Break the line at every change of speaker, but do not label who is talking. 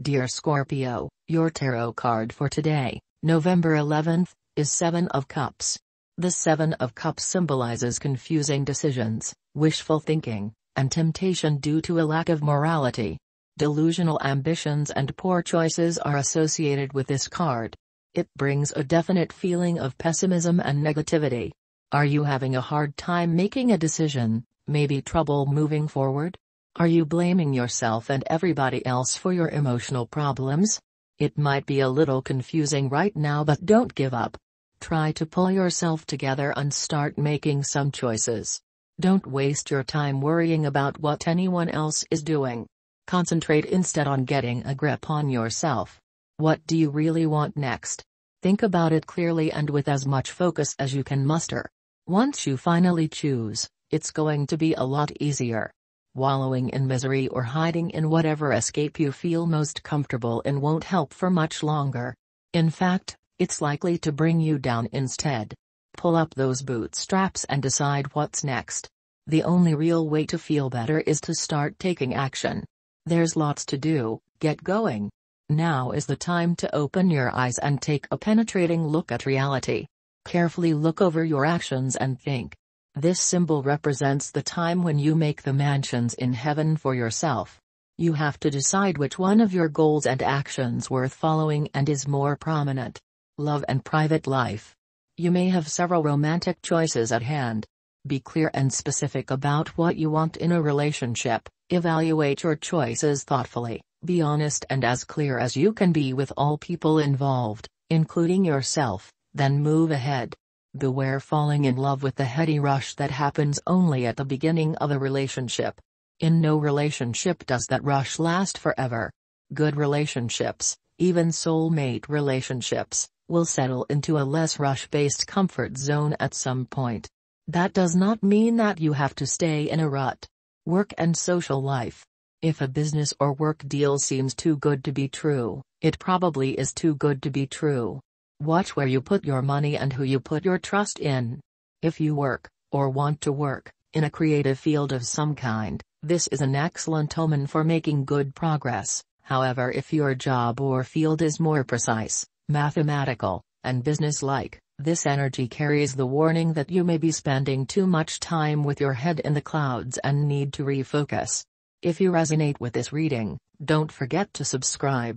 Dear Scorpio, your tarot card for today, November 11th, is Seven of Cups. The Seven of Cups symbolizes confusing decisions, wishful thinking, and temptation due to a lack of morality. Delusional ambitions and poor choices are associated with this card. It brings a definite feeling of pessimism and negativity. Are you having a hard time making a decision, maybe trouble moving forward? Are you blaming yourself and everybody else for your emotional problems? It might be a little confusing right now but don't give up. Try to pull yourself together and start making some choices. Don't waste your time worrying about what anyone else is doing. Concentrate instead on getting a grip on yourself. What do you really want next? Think about it clearly and with as much focus as you can muster. Once you finally choose, it's going to be a lot easier wallowing in misery or hiding in whatever escape you feel most comfortable in won't help for much longer. In fact, it's likely to bring you down instead. Pull up those bootstraps and decide what's next. The only real way to feel better is to start taking action. There's lots to do, get going. Now is the time to open your eyes and take a penetrating look at reality. Carefully look over your actions and think, this symbol represents the time when you make the mansions in heaven for yourself. You have to decide which one of your goals and actions worth following and is more prominent. Love and private life. You may have several romantic choices at hand. Be clear and specific about what you want in a relationship. Evaluate your choices thoughtfully. Be honest and as clear as you can be with all people involved, including yourself, then move ahead. Beware falling in love with the heady rush that happens only at the beginning of a relationship. In no relationship does that rush last forever. Good relationships, even soulmate relationships, will settle into a less rush-based comfort zone at some point. That does not mean that you have to stay in a rut. Work and social life. If a business or work deal seems too good to be true, it probably is too good to be true. Watch where you put your money and who you put your trust in. If you work, or want to work, in a creative field of some kind, this is an excellent omen for making good progress. However, if your job or field is more precise, mathematical, and business-like, this energy carries the warning that you may be spending too much time with your head in the clouds and need to refocus. If you resonate with this reading, don't forget to subscribe.